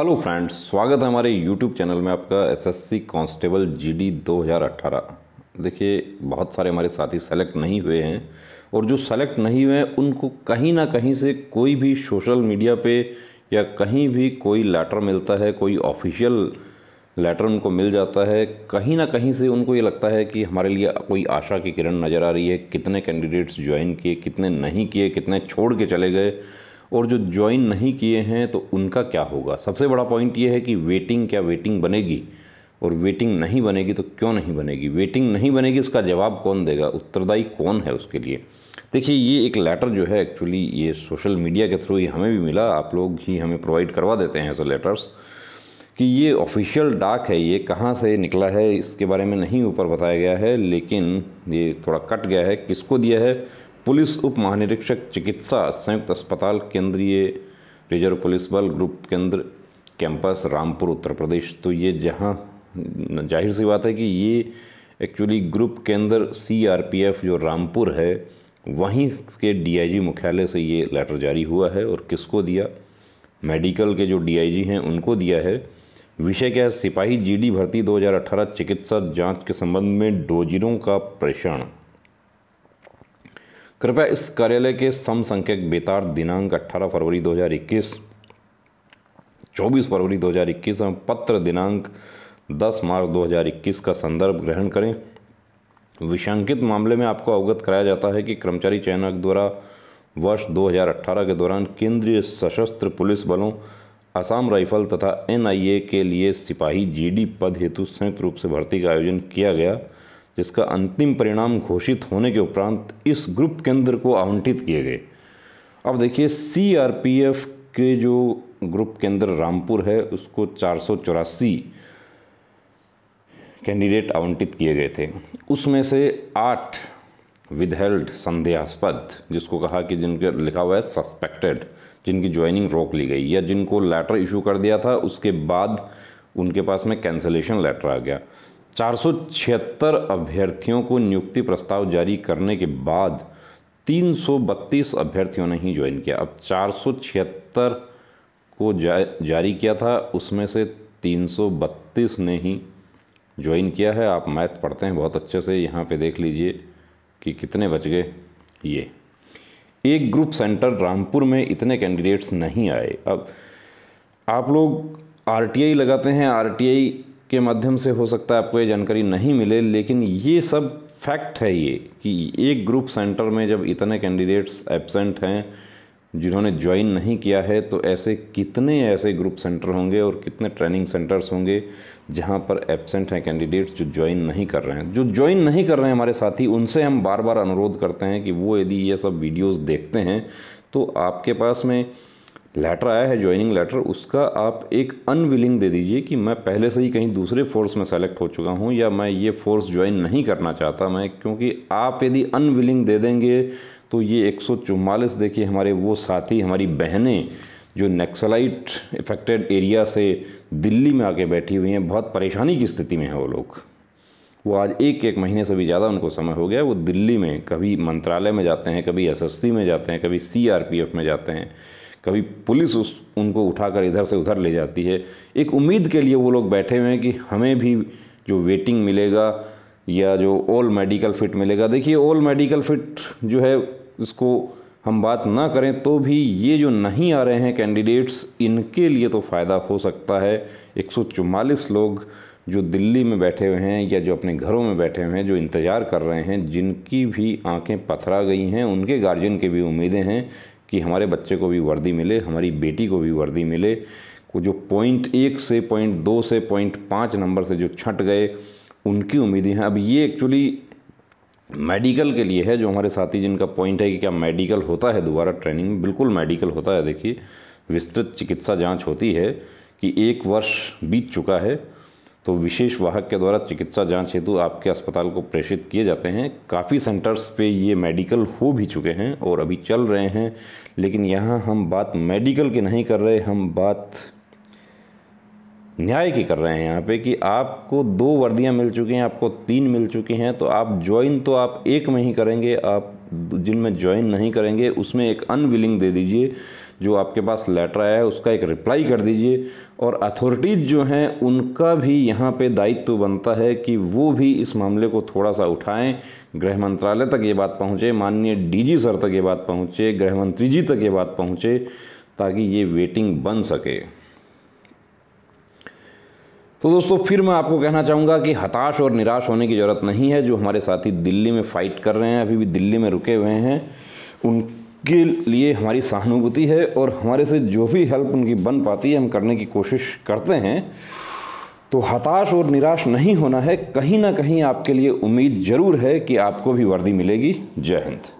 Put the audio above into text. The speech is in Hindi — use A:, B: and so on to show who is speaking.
A: हेलो फ्रेंड्स स्वागत है हमारे यूट्यूब चैनल में आपका एसएससी कांस्टेबल जीडी 2018 देखिए बहुत सारे हमारे साथी सेलेक्ट नहीं हुए हैं और जो सेलेक्ट नहीं हुए हैं उनको कहीं ना कहीं से कोई भी सोशल मीडिया पे या कहीं भी कोई लेटर मिलता है कोई ऑफिशियल लेटर उनको मिल जाता है कहीं ना कहीं से उनको ये लगता है कि हमारे लिए कोई आशा की किरण नज़र आ रही है कितने कैंडिडेट्स ज्वाइन किए कितने नहीं किए कितने छोड़ के चले गए और जो ज्वाइन नहीं किए हैं तो उनका क्या होगा सबसे बड़ा पॉइंट ये है कि वेटिंग क्या वेटिंग बनेगी और वेटिंग नहीं बनेगी तो क्यों नहीं बनेगी वेटिंग नहीं बनेगी इसका जवाब कौन देगा उत्तरदायी कौन है उसके लिए देखिए ये एक लेटर जो है एक्चुअली ये सोशल मीडिया के थ्रू ही हमें भी मिला आप लोग ही हमें प्रोवाइड करवा देते हैं ऐसे लेटर्स कि ये ऑफिशियल डाक है ये कहाँ से निकला है इसके बारे में नहीं ऊपर बताया गया है लेकिन ये थोड़ा कट गया है किसको दिया है पुलिस उप महानिरीक्षक चिकित्सा संयुक्त अस्पताल केंद्रीय रिजर्व पुलिस बल ग्रुप केंद्र कैंपस रामपुर उत्तर प्रदेश तो ये जहाँ जाहिर सी बात है कि ये एक्चुअली ग्रुप केंद्र सीआरपीएफ जो रामपुर है वहीं के डीआईजी मुख्यालय से ये लेटर जारी हुआ है और किसको दिया मेडिकल के जो डीआईजी हैं उनको दिया है विषय क्या है सिपाही जीडी भर्ती 2018 चिकित्सा जांच के संबंध में डोजिरों का प्रेषण कृपया इस कार्यालय के सम संख्यक बेतार दिनांक 18 फरवरी 2021 24 फरवरी 2021 एवं पत्र दिनांक 10 मार्च 2021 का संदर्भ ग्रहण करें विषांकित मामले में आपको अवगत कराया जाता है कि कर्मचारी चयन आयोग द्वारा वर्ष 2018 के दौरान केंद्रीय सशस्त्र पुलिस बलों असम राइफल तथा एनआईए के लिए सिपाही जीडी पद हेतु संयुक्त रूप से भर्ती का आयोजन किया गया जिसका अंतिम परिणाम घोषित होने के उपरांत इस ग्रुप केंद्र को आवंटित किए गए अब देखिए सी के जो ग्रुप केंद्र रामपुर है उसको चार कैंडिडेट आवंटित किए गए थे उसमें से आठ विदहेल्ड संदेहास्पद जिसको कहा कि जिनके लिखा हुआ है सस्पेक्टेड जिनकी ज्वाइनिंग रोक ली गई या जिनको लेटर इशू कर दिया था उसके बाद उनके पास में कैंसलेशन लेटर आ गया चार अभ्यर्थियों को नियुक्ति प्रस्ताव जारी करने के बाद 332 अभ्यर्थियों ने ही ज्वाइन किया अब चार को जा, जारी किया था उसमें से 332 ने ही ज्वाइन किया है आप मैथ पढ़ते हैं बहुत अच्छे से यहाँ पे देख लीजिए कि कितने बच गए ये एक ग्रुप सेंटर रामपुर में इतने कैंडिडेट्स नहीं आए अब आप लोग आर लगाते हैं आर के माध्यम से हो सकता है आपको ये जानकारी नहीं मिले लेकिन ये सब फैक्ट है ये कि एक ग्रुप सेंटर में जब इतने कैंडिडेट्स एबसेंट हैं जिन्होंने ज्वाइन नहीं किया है तो ऐसे कितने ऐसे ग्रुप सेंटर होंगे और कितने ट्रेनिंग सेंटर्स होंगे जहां पर एबसेंट हैं कैंडिडेट्स जो ज्वाइन नहीं कर रहे हैं जो ज्वाइन नहीं कर रहे हैं हमारे साथी उनसे हम बार बार अनुरोध करते हैं कि वो यदि ये सब वीडियोज़ देखते हैं तो आपके पास में लेटर आया है ज्वाइनिंग लेटर उसका आप एक अनविलिंग दे दीजिए कि मैं पहले से ही कहीं दूसरे फोर्स में सेलेक्ट हो चुका हूँ या मैं ये फोर्स ज्वाइन नहीं करना चाहता मैं क्योंकि आप यदि अनविलिंग दे देंगे तो ये एक देखिए हमारे वो साथी हमारी बहनें जो नक्सलाइट इफेक्टेड एरिया से दिल्ली में आके बैठी हुई हैं बहुत परेशानी की स्थिति में हैं वो लोग वो आज एक एक महीने से भी ज़्यादा उनको समय हो गया वो दिल्ली में कभी मंत्रालय में जाते हैं कभी एसएससी में जाते हैं कभी सीआरपीएफ में जाते हैं कभी पुलिस उस उनको उठाकर इधर से उधर ले जाती है एक उम्मीद के लिए वो लोग बैठे हुए हैं कि हमें भी जो वेटिंग मिलेगा या जो ओल मेडिकल फिट मिलेगा देखिए ओल मेडिकल फिट जो है इसको हम बात ना करें तो भी ये जो नहीं आ रहे हैं कैंडिडेट्स इनके लिए तो फ़ायदा हो सकता है एक लोग जो दिल्ली में बैठे हुए हैं या जो अपने घरों में बैठे हुए हैं जो इंतज़ार कर रहे हैं जिनकी भी आंखें पथरा गई हैं उनके गार्जियन की भी उम्मीदें हैं कि हमारे बच्चे को भी वर्दी मिले हमारी बेटी को भी वर्दी मिले को जो पॉइंट एक से पॉइंट दो से पॉइंट पाँच नंबर से जो छट गए उनकी उम्मीदें हैं अब ये एक्चुअली मेडिकल के लिए है जो हमारे साथी जिनका पॉइंट है कि क्या मेडिकल होता है दोबारा ट्रेनिंग में बिल्कुल मेडिकल होता है देखिए विस्तृत चिकित्सा जांच होती है कि एक वर्ष बीत चुका है तो विशेष वाहक के द्वारा चिकित्सा जांच हेतु आपके अस्पताल को प्रेषित किए जाते हैं काफ़ी सेंटर्स पे ये मेडिकल हो भी चुके हैं और अभी चल रहे हैं लेकिन यहाँ हम बात मेडिकल की नहीं कर रहे हम बात न्याय की कर रहे हैं यहाँ पे कि आपको दो वर्दियाँ मिल चुकी हैं आपको तीन मिल चुकी हैं तो आप ज्वाइन तो आप एक में ही करेंगे आप जिनमें ज्वाइन नहीं करेंगे उसमें एक अनविलिंग दे दीजिए जो आपके पास लेटर आया है उसका एक रिप्लाई कर दीजिए और अथॉरिटीज़ जो हैं उनका भी यहाँ पे दायित्व बनता है कि वो भी इस मामले को थोड़ा सा उठाएं गृह मंत्रालय तक ये बात पहुँचे माननीय डीजी सर तक ये बात पहुँचे गृह मंत्री जी तक ये बात पहुँचे ताकि ये वेटिंग बन सके तो दोस्तों फिर मैं आपको कहना चाहूँगा कि हताश और निराश होने की ज़रूरत नहीं है जो हमारे साथी दिल्ली में फ़ाइट कर रहे हैं अभी भी दिल्ली में रुके हुए हैं उन के लिए हमारी सहानुभूति है और हमारे से जो भी हेल्प उनकी बन पाती है हम करने की कोशिश करते हैं तो हताश और निराश नहीं होना है कहीं ना कहीं आपके लिए उम्मीद ज़रूर है कि आपको भी वर्दी मिलेगी जय हिंद